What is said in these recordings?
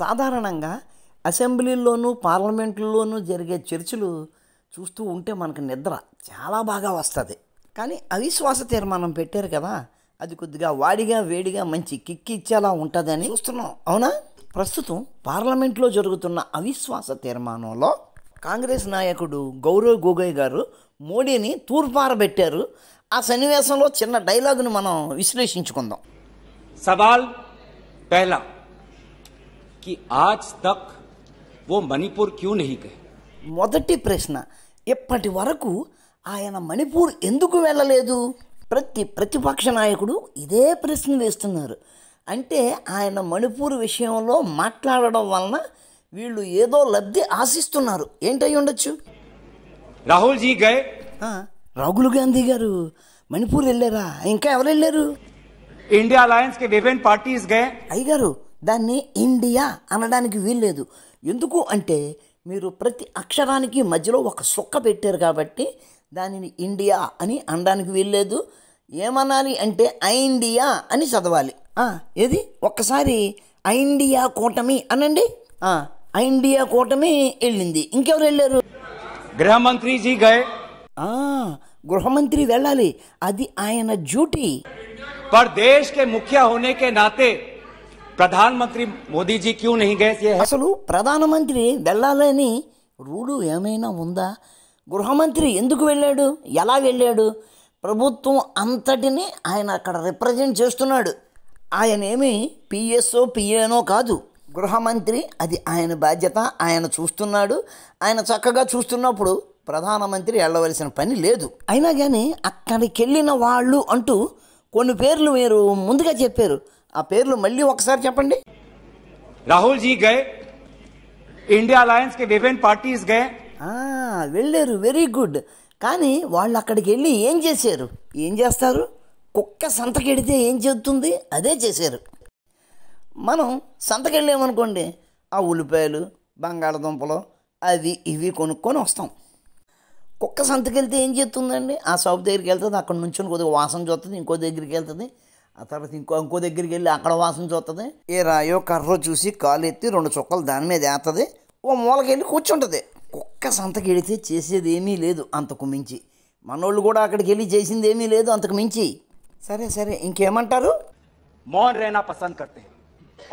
సాధారణంగా అసెంబ్లీల్లోనూ పార్లమెంట్లోనూ జరిగే చర్చలు చూస్తూ ఉంటే మనకు నిద్ర చాలా బాగా వస్తుంది కానీ అవిశ్వాస తీర్మానం పెట్టారు కదా అది కొద్దిగా వాడిగా వేడిగా మంచి కిక్కి ఇచ్చేలా ఉంటుందని చూస్తున్నాం అవునా ప్రస్తుతం పార్లమెంట్లో జరుగుతున్న అవిశ్వాస తీర్మానంలో కాంగ్రెస్ నాయకుడు గౌరవ్ గొగోయ్ గారు మోడీని తూర్పారబెట్టారు ఆ సన్నివేశంలో చిన్న డైలాగును మనం విశ్లేషించుకుందాం సవాల్ పెహలా కి आज तक ఓ మణిపూర్ क्यों नहीं गए మొదటి ప్రశ్న ఇప్పటి వరకు ఆయన మణిపూర్ ఎందుకు వెళ్ళలేదు ప్రతి ప్రతిపక్ష నాయకుడు ఇదే ప్రశ్న వేస్తున్నారు అంటే ఆయన మణిపూర్ విషయంలో మాట్లాడడం వలన వీళ్ళు ఏదో లబ్ధి ఆశిస్తున్నారు ఏంటై ఉండొచ్చు రాహుల్ జీ గయ్ రాహుల్ గాంధీ గారు మణిపూర్ వెళ్ళారా ఇంకా ఎవరు వెళ్ళారు ఇండియా అలయన్స్ కి విభిన్ పార్టీస్ గై అయ్యారు దాన్ని ఇండియా అనడానికి వీల్లేదు ఎందుకు అంటే మీరు ప్రతి అక్షరానికి మధ్యలో ఒక సుక్క పెట్టారు కాబట్టి దానిని ఇండియా అని అనడానికి వీల్లేదు ఏమనాలి అంటే ఐండియా అని చదవాలి ఏది ఒక్కసారి ఐండియా కూటమి అనండి ఐండియా కూటమి వెళ్ళింది ఇంకెవరు వెళ్ళారు గృహమంత్రి గృహమంత్రి వెళ్ళాలి అది ఆయన డ్యూటీ పర్ దేశ్ కే ముఖ్య హోనే కే నాతే ప్రధానమంత్రి మోదీజీ క్యూ నహీ అసలు ప్రధానమంత్రి వెళ్ళాలని రూడు ఏమైనా ఉందా గృహమంత్రి ఎందుకు వెళ్ళాడు ఎలా వెళ్ళాడు ప్రభుత్వం అంతటిని ఆయన అక్కడ రిప్రజెంట్ చేస్తున్నాడు ఆయనేమి పిఎస్ఓ పిఏనో కాదు గృహమంత్రి అది ఆయన బాధ్యత ఆయన చూస్తున్నాడు ఆయన చక్కగా చూస్తున్నప్పుడు ప్రధానమంత్రి వెళ్ళవలసిన పని లేదు అయినా కానీ అక్కడికి వెళ్ళిన వాళ్ళు అంటూ కొన్ని పేర్లు మీరు ముందుగా చెప్పారు ఆ పేర్లు మళ్ళీ ఒకసారి చెప్పండి రాహుల్ జీ గే ఇండియా అలయన్స్ కి విభిన్ పార్టీస్ గే వెళ్ళారు వెరీ గుడ్ కానీ వాళ్ళు అక్కడికి వెళ్ళి ఏం చేశారు ఏం చేస్తారు కుక్క సంతకెడితే ఏం చేస్తుంది అదే చేశారు మనం సంతకెళ్ళామనుకోండి ఆ ఉల్లిపాయలు బంగాళదుంపలు అవి ఇవి కొనుక్కొని వస్తాం కుక్క సంతకెళ్తే ఏం చేస్తుందండి ఆ షాప్ దగ్గరికి వెళ్తుంది అక్కడ నుంచి కొద్దిగా వాసన చూస్తుంది ఇంకో దగ్గరికి వెళ్తుంది ఆ తర్వాత ఇంకో ఇంకో దగ్గరికి వెళ్ళి అక్కడ వాసన చూస్తుంది ఏ రాయో కర్రో చూసి కాలు ఎత్తి రెండు చుక్కలు దాని మీద వేస్తుంది ఓ మూలకి వెళ్ళి కూర్చుంటుంది కుక్క సంతకి వెళితే చేసేది ఏమీ లేదు అంతకు మించి మనోళ్ళు కూడా అక్కడికి వెళ్ళి చేసింది ఏమీ లేదు అంతకు మించి సరే సరే ఇంకేమంటారు మౌన్ రేనా పసంద్ కర్తే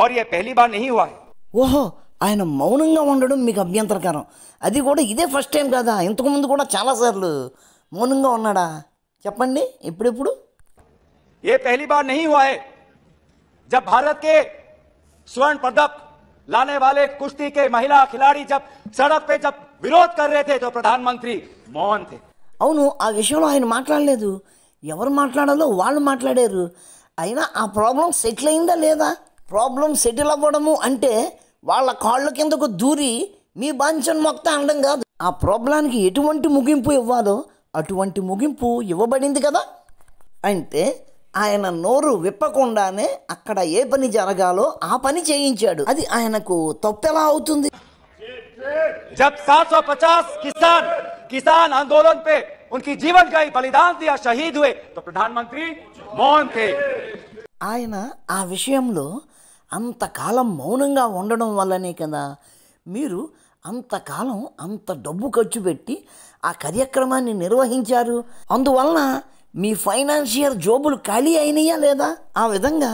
और ये पहली ఓహో ఆయన మౌనంగా ఉండడం మీకు అభ్యంతరకరం అది కూడా ఇదే ఫస్ట్ టైం కదా ఇంతకుముందు కూడా చాలాసార్లు మౌనంగా ఉన్నాడా చెప్పండి ఎప్పుడెప్పుడు ये पहली बार नहीं हुआ है जब भारत के स्वर्ण पदक लाने वाले कुश्ती के महिला खिलाड़ी जब सड़क पे जब విరోధ్ కర్రే తో ప్రధానమంత్రి మోహన్ అవును ఆ విషయంలో ఆయన మాట్లాడలేదు ఎవరు మాట్లాడాలో వాళ్ళు మాట్లాడారు అయినా ఆ ప్రాబ్లం సెటిల్ అయిందా లేదా ప్రాబ్లం సెటిల్ అవ్వడము అంటే వాళ్ళ కాళ్ళ కిందకు దూరి మీ బాంఛన్ మొత్తం అనడం కాదు ఆ ప్రాబ్లానికి ఎటువంటి ముగింపు ఇవ్వాలో అటువంటి ముగింపు ఇవ్వబడింది కదా అంటే ఆయన నోరు విప్పకుండానే అక్కడ ఏ పని జరగాలో ఆ పని చేయించాడు అది ఆయనకు తప్పెలా అవుతుంది जब 750 किसान किसान आंदोलन पे उनकी जीवन का ही बलिदान दिया शहीद हुए तो ఆయన ఆ విషయంలో అంతకాలం మౌనంగా ఉండడం వల్లనే కదా మీరు అంతకాలం అంత డబ్బు ఖర్చు పెట్టి ఆ కార్యక్రమాన్ని నిర్వహించారు అందువలన మీ ఫైనాన్షియల్ జోబులు ఖాళీ అయినాయా లేదా ఆ విధంగా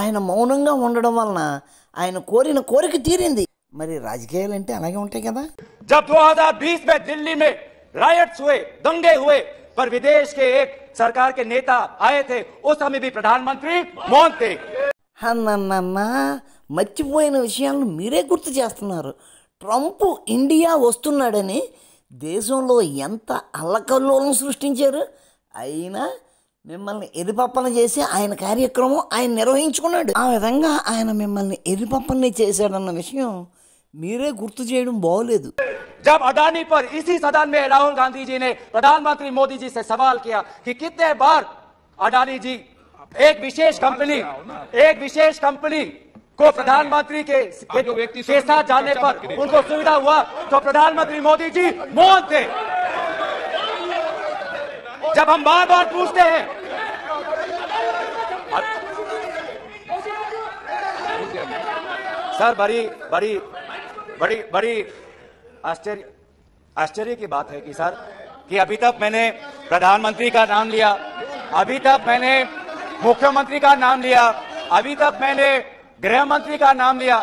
ఆయన మౌనంగా ఉండడం వలన ఆయన కోరిన కోరిక తీరింది మరి రాజకీయాలు అంటే అలాగే ఉంటాయి కదా జబ్ దో హజార్ బీస్ మే ఢిల్లీ మే రాయట్స్ హుయే దంగే హుయే పర్ విదేశ్ కే ఏక్ సర్కార్ కే నేతా ఆయే థే ఓ సమయ భీ ప్రధానమంత్రి మౌన్ థే అన్నన్నా మర్చిపోయిన విషయాలను మీరే గుర్తు చేస్తున్నారు ట్రంప్ ఇండియా వస్తున్నాడని దేశంలో ఎంత అల్లకల్లోలం సృష్టించారు అయినా మిమ్మల్ని ఎర్రపప్పన చేసి ఆయన కార్యక్రమొ ఆయన నిర్వహించుకున్నాడు ఆ విధంగా ఆయన మిమ్మల్ని ఎర్రపప్పన చేశాడినన విషయం మీరే గుర్తు చేయడం అవలేదు జబ్ అదానీ పర్ इसी सदन में راہ웅 గాంధీజీ నే ప్రధానమంత్రి మోడీజీ సే సవాల్ కియా కి కితే బార్ అదానీ జీ ఏక్ విశేష్ కంపనీ ఏక్ విశేష్ కంపనీ కో ప్రధానమంత్రి కే సేసా జానె పర్ unko suvidha hua to ప్రధానమంత్రి మోడీజీ మౌన్ థే जब हम बार बार पूछते हैं सर बड़ी बड़ी बड़ी बड़ी आश्चर्य आश्चर्य की बात है कि सर कि अभी तक मैंने प्रधानमंत्री का नाम लिया अभी तक मैंने मुख्यमंत्री का नाम लिया अभी तक मैंने गृह मंत्री का नाम लिया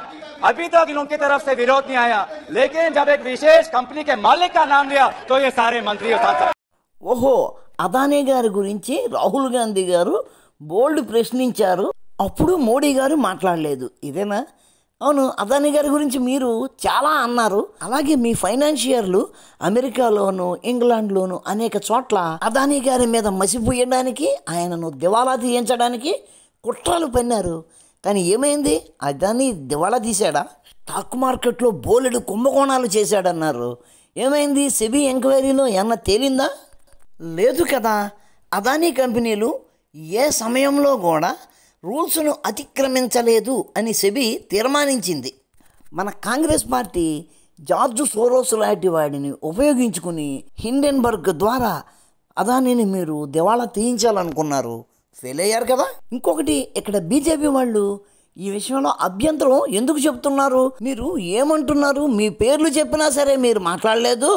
अभी तक उनकी तरफ से विरोध नहीं आया लेकिन जब एक विशेष कंपनी के मालिक का नाम लिया तो ये सारे मंत्री और ఓహో అదానే గారి గురించి రాహుల్ గాంధీ గారు బోల్డ్ ప్రశ్నించారు అప్పుడు మోడీ గారు మాట్లాడలేదు ఇదేనా అవును అదాని గారి గురించి మీరు చాలా అన్నారు అలాగే మీ ఫైనాన్షియర్లు అమెరికాలోను ఇంగ్లాండ్లోను అనేక చోట్ల అదాని గారి మీద మసిపోయడానికి ఆయనను దివాలా తీయించడానికి కుట్రలు పన్నారు కానీ ఏమైంది అదాని దివాలా తీశాడా స్టాక్ మార్కెట్లో బోలెడు కుంభకోణాలు చేశాడన్నారు ఏమైంది సెబీ ఎంక్వైరీలో ఏమన్నా తేలిందా లేదు కదా అదానీ కంపెనీలు ఏ సమయంలో కూడా రూల్స్ను అతిక్రమించలేదు అని సెబి తీర్మానించింది మన కాంగ్రెస్ పార్టీ జార్జ్ సోరోస్ లాంటి వాడిని ఉపయోగించుకుని హిండెన్బర్గ్ ద్వారా అదానిని మీరు దివాళా తీయించాలనుకున్నారు ఫెయిల్ అయ్యారు కదా ఇంకొకటి ఇక్కడ బీజేపీ వాళ్ళు ఈ విషయంలో అభ్యంతరం ఎందుకు చెప్తున్నారు మీరు ఏమంటున్నారు మీ పేర్లు చెప్పినా సరే మీరు మాట్లాడలేదు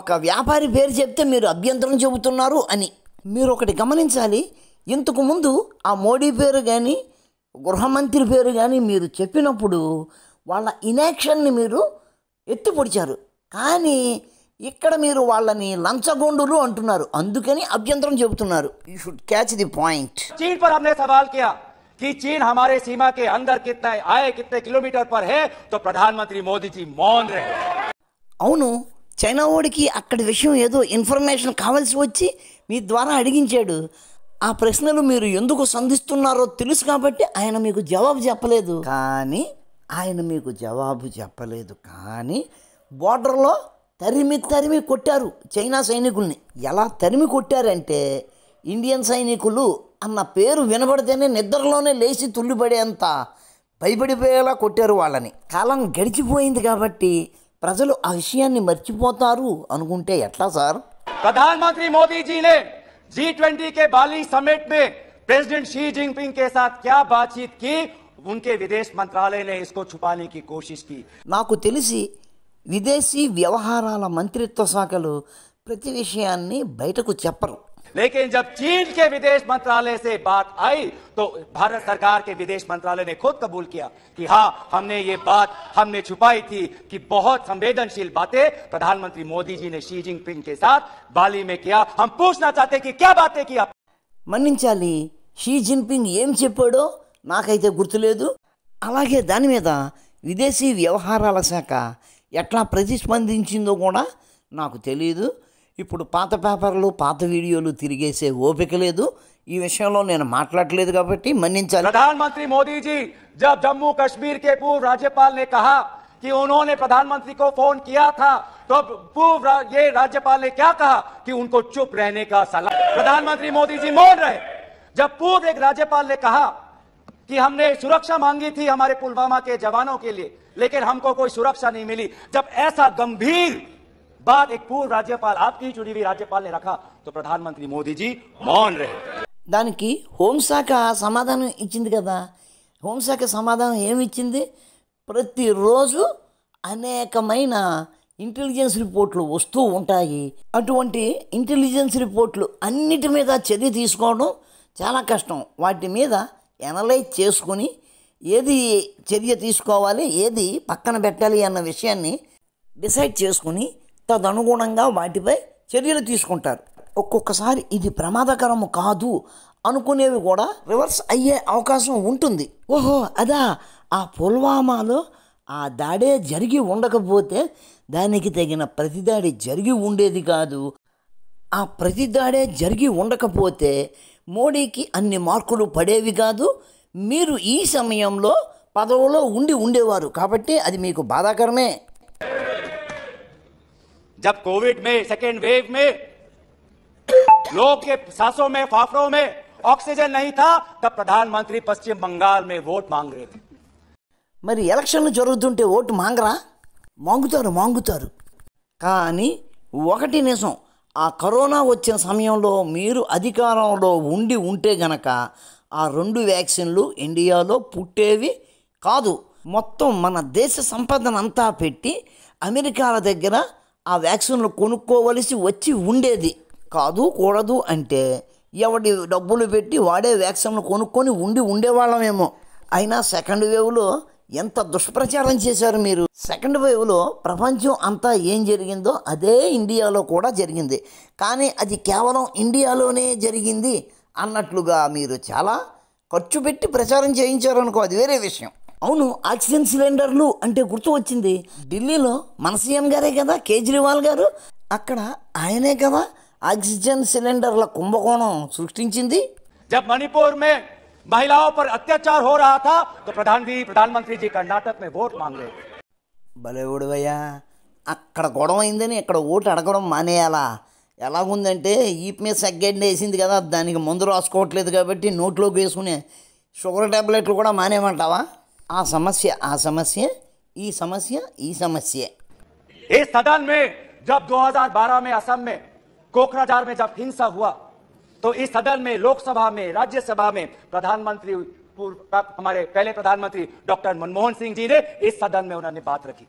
ఒక వ్యాపారి పేరు చెప్తే మీరు అభ్యంతరం చెబుతున్నారు అని మీరు ఒకటి గమనించాలి ఇంతకు ముందు ఆ మోడీ పేరు కానీ గృహమంత్రి పేరు కానీ మీరు చెప్పినప్పుడు వాళ్ళ ఇనాక్షన్ని మీరు ఎత్తిపొడిచారు కానీ ఇక్కడ మీరు వాళ్ళని లంచగొండులు అంటున్నారు అందుకని అభ్యంతరం చెబుతున్నారు you should catch the point कि चीन हमारे सीमा के अंदर कितना आए कितने కిలోమీటర్ పర్ హే तो प्रधानमंत्री मोदी जी मौन रहे అవును చైనా వాడికి అక్కడి విషయం ఏదో ఇన్ఫర్మేషన్ కావలసి వచ్చి మీ ద్వారా అడిగించాడు ఆ ప్రశ్నలు మీరు ఎందుకు సంధిస్తున్నారో తెలుసు కాబట్టి ఆయన మీకు జవాబు చెప్పలేదు కానీ ఆయన మీకు జవాబు చెప్పలేదు కానీ బార్డర్లో తరిమి తరిమి కొట్టారు చైనా సైనికుల్ని ఎలా తరిమి కొట్టారంటే ఇండియన్ సైనికులు అన్న పేరు వినబడితేనే నిద్రలోనే లేచి తుల్లిపడేంత భయపడిపోయేలా కొట్టారు వాళ్ళని కాలం గడిచిపోయింది కాబట్టి ప్రజలు ఆ విషయాన్ని మర్చిపోతారు అనుకుంటే ఎట్లా సార్ ప్రధానమంత్రి మోదీజీనే జీ ట్వంటీ కే సమిట్ మే ప్రెసిడెంట్ షీ జింగ్ के साथ क्या बातचीत की విదేశ మంత్రాలయనే ఇసుకో ने इसको छुपाने నాకు తెలిసి విదేశీ వ్యవహారాల మంత్రిత్వ శాఖలు ప్రతి విషయాన్ని బయటకు చెప్పరు लेकिन जब चीन के विदेश मंत्रालय से बात आई तो भारत सरकार के विदेश मंत्रालय ने खुद कबूल किया कि हाँ हमने ये बात हमने छुपाई थी कि बहुत संवेदनशील बातें प्रधानमंत्री मोदी जी ने शी जिनपिंग के साथ बाली में किया हम पूछना चाहते कि क्या बातें किया మన్నించాలి షీ జిన్పింగ్ ఏం చెప్పాడో నాకైతే గుర్తులేదు అలాగే దాని మీద విదేశీ వ్యవహారాల శాఖ ఎట్లా ప్రతిస్పందించిందో కూడా నాకు తెలియదు ఇప్పుడు पात पेपर पात वीडियो तिगे ओपिक లేదు ఈ విషయంలో నేను మాట్లాడలేదు కాబట్టి మన్నించాలి ప్రధానమంత్రి మోదీజీ జబ్ జమ్మూ కశ్మీర్ కే कि उन्होंने प्रधानमंत्री को फोन किया था तो पूर्व ये राज्यपाल ने क्या कहा कि उनको चुप रहने का सलाह प्रधानमंत्री मोदी जी मौन रहे जब पूर्व एक राज्यपाल ने कहा कि हमने सुरक्षा मांगी थी हमारे पुलवामा के जवानों के लिए लेकिन हमको कोई सुरक्षा नहीं मिली जब ऐसा गंभीर बाद एक पूर्व राज्यपाल आपकी चुनी हुई राज्यपाल ने रखा तो प्रधानमंत्री మోదీ జీ మౌन रहे దానికి హోంశాఖ సమాధానం ఇచ్చింది కదా హోంశాఖ సమాధానం ఏమిచ్చింది ప్రతిరోజు అనేకమైన ఇంటెలిజెన్స్ రిపోర్ట్లు వస్తూ ఉంటాయి అటువంటి ఇంటెలిజెన్స్ రిపోర్ట్లు అన్నిటి మీద చర్య తీసుకోవడం చాలా కష్టం వాటి మీద ఎనలైజ్ చేసుకొని ఏది చర్య తీసుకోవాలి ఏది పక్కన పెట్టాలి అన్న విషయాన్ని డిసైడ్ చేసుకుని తదనుగుణంగా వాటిపై చర్యలు తీసుకుంటారు ఒక్కొక్కసారి ఇది ప్రమాదకరము కాదు అనుకునేవి కూడా రివర్స్ అయ్యే అవకాశం ఉంటుంది ఓహో అదా ఆ పుల్వామాలో ఆ దాడే జరిగి ఉండకపోతే దానికి తగిన ప్రతిదాడి జరిగి ఉండేది కాదు ఆ ప్రతిదాడే జరిగి ఉండకపోతే మోడీకి అన్ని మార్కులు పడేవి కాదు మీరు ఈ సమయంలో పదవులో ఉండి ఉండేవారు కాబట్టి అది మీకు బాధాకరమే जब कोविड में सेकेंड वेव में लोग के सांसों में फाफड़ों में ఆక్సిజన్ నహీతా తబ్ ప్రధాన మంత్రి పశ్చిమ బంగాల్ మే ఓట్ మాంగ్ మరి ఎలక్షన్లు జరుగుతుంటే ఓటు మాంగరా మాంగుతారు మాంగుతారు కానీ ఒకటి నిజం ఆ కరోనా వచ్చిన సమయంలో మీరు అధికారంలో ఉండి ఉంటే గనక ఆ రెండు వ్యాక్సిన్లు ఇండియాలో పుట్టేవి కాదు మొత్తం మన దేశ సంపదనంతా పెట్టి అమెరికాల దగ్గర ఆ వ్యాక్సిన్లు కొనుక్కోవలసి వచ్చి ఉండేది కాదు కూడదు అంటే ఎవడి డబ్బులు పెట్టి వాడే వ్యాక్సిన్లు కొనుక్కొని ఉండి ఉండేవాళ్ళమేమో అయినా సెకండ్ వేవ్లో ఎంత దుష్ప్రచారం చేశారు మీరు సెకండ్ వేవ్లో ప్రపంచం అంతా ఏం జరిగిందో అదే ఇండియాలో కూడా జరిగింది కానీ అది కేవలం ఇండియాలోనే జరిగింది అన్నట్లుగా మీరు చాలా ఖర్చు పెట్టి ప్రచారం చేయించారనుకో అది వేరే విషయం అవును ఆక్సిజన్ సిలిండర్లు అంటే గుర్తు వచ్చింది ఢిల్లీలో మన సీఎం గారే కదా కేజ్రీవాల్ గారు అక్కడ ఆయనే కదా ఆక్సిజన్ సిలిండర్ల కుంభకోణం సృష్టించింది జబ్ మణిపూర్ మే మహిళాओं पर అత్యాచార్ हो रहा था तो భలే ఓడివయ్యా అక్కడ గొడవ అయిందని ఇక్కడ ఓటు అడగడం మానేయాలా ఎలాగుందంటే ఈప్ మీద సెగ్గెడ్ వేసింది కదా దానికి మందు రాసుకోవట్లేదు కాబట్టి నోట్లోకి వేసుకునే షుగర్ ట్యాబ్లెట్లు కూడా మానేయమంటావా आ ಸಮಸ್ಯೆ आ ಸಮಸ್ಯೆ ई ಸಮಸ್ಯೆ ई ಸಮಸ್ಯೆ इस सदन में जब 2012 में असम में कोकराझार में जब हिंसा हुआ तो इस सदन में लोकसभा में राज्यसभा में प्रधानमंत्री पूर्व हमारे पहले प्रधानमंत्री डॉक्टर मनमोहन सिंह जी ने इस सदन में उन्होंने बात रखी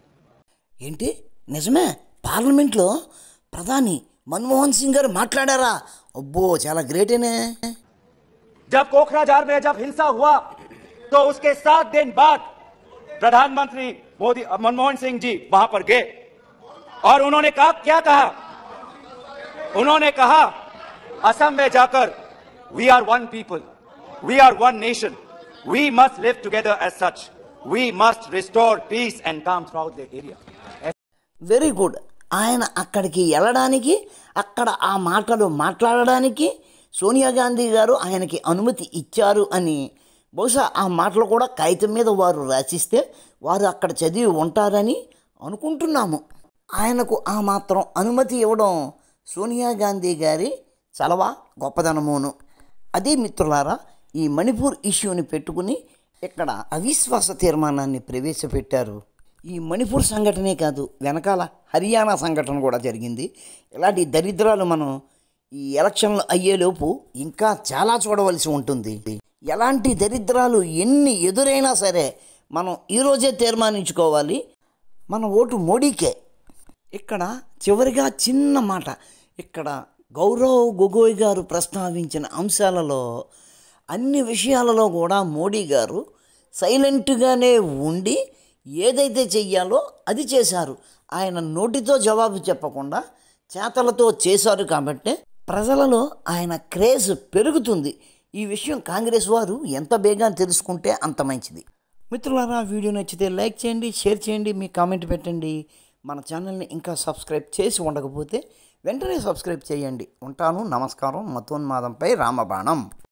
ఏంటి నిజమే పార్లమెంట్లో ప్రధాని మన్మోహన్ సింగ్ గారు మాట్లాడారా అబ్బో చాలా గ్రేటేనే जब कोकराझार में जब हिंसा हुआ तो उसके सात दिन बाद प्रधानमंत्री मोदी मनमोहन सिंह जी वहां पर गए और उन्होंने कहा क्या कहा उन्होंने कहा असम में जाकर we are one people we are one nation we must live together as such we must restore peace and calm through the area very good ఆయన అక్కడికి వెళ్ళడానికి అక్కడ ఆ మాటలు మాట్లాడడానికి సోనియా గాంధీ గారు ఆయనకి అనుమతి ఇచ్చారు అని బహుశా ఆ మాటలు కూడా కాగితం మీద వారు రాసిస్తే వారు అక్కడ చదివి ఉంటారని అనుకుంటున్నాము ఆయనకు ఆ మాత్రం అనుమతి ఇవ్వడం సోనియా గాంధీ గారి చలవా గొప్పదనమును అదే మిత్రులారా ఈ మణిపూర్ ఇష్యూని పెట్టుకుని ఇక్కడ అవిశ్వాస తీర్మానాన్ని ప్రవేశపెట్టారు ఈ మణిపూర్ సంఘటనే కాదు వెనకాల హర్యానా సంఘటన కూడా జరిగింది ఇలాంటి దరిద్రాలు మనం ఈ ఎలక్షన్లు అయ్యేలోపు ఇంకా చాలా చూడవలసి ఉంటుంది ఎలాంటి దరిద్రాలు ఎన్ని ఎదురైనా సరే మనం ఈరోజే తీర్మానించుకోవాలి మన ఓటు మోడీకే ఇక్కడ చివరిగా చిన్న మాట ఇక్కడ గౌరవ్ గొగోయ్ గారు ప్రస్తావించిన అంశాలలో అన్ని విషయాలలో కూడా మోడీ గారు సైలెంట్గానే ఉండి ఏదైతే చెయ్యాలో అది చేశారు ఆయన నోటితో జవాబు చెప్పకుండా చేతలతో చేశారు కాబట్టి ప్రజలలో ఆయన క్రేజ్ పెరుగుతుంది ఈ విషయం కాంగ్రెస్ వారు ఎంత బేగాన తెలుసుకుంటే అంత మంచిది మిత్రులారా వీడియో నచ్చితే లైక్ చేయండి షేర్ చేయండి మీ కామెంట్ పెట్టండి మన ఛానల్ని ఇంకా సబ్స్క్రైబ్ చేసి ఉండకపోతే వెంటనే సబ్స్క్రైబ్ చేయండి ఉంటాను నమస్కారం మతోన్మాదంపై రామబాణం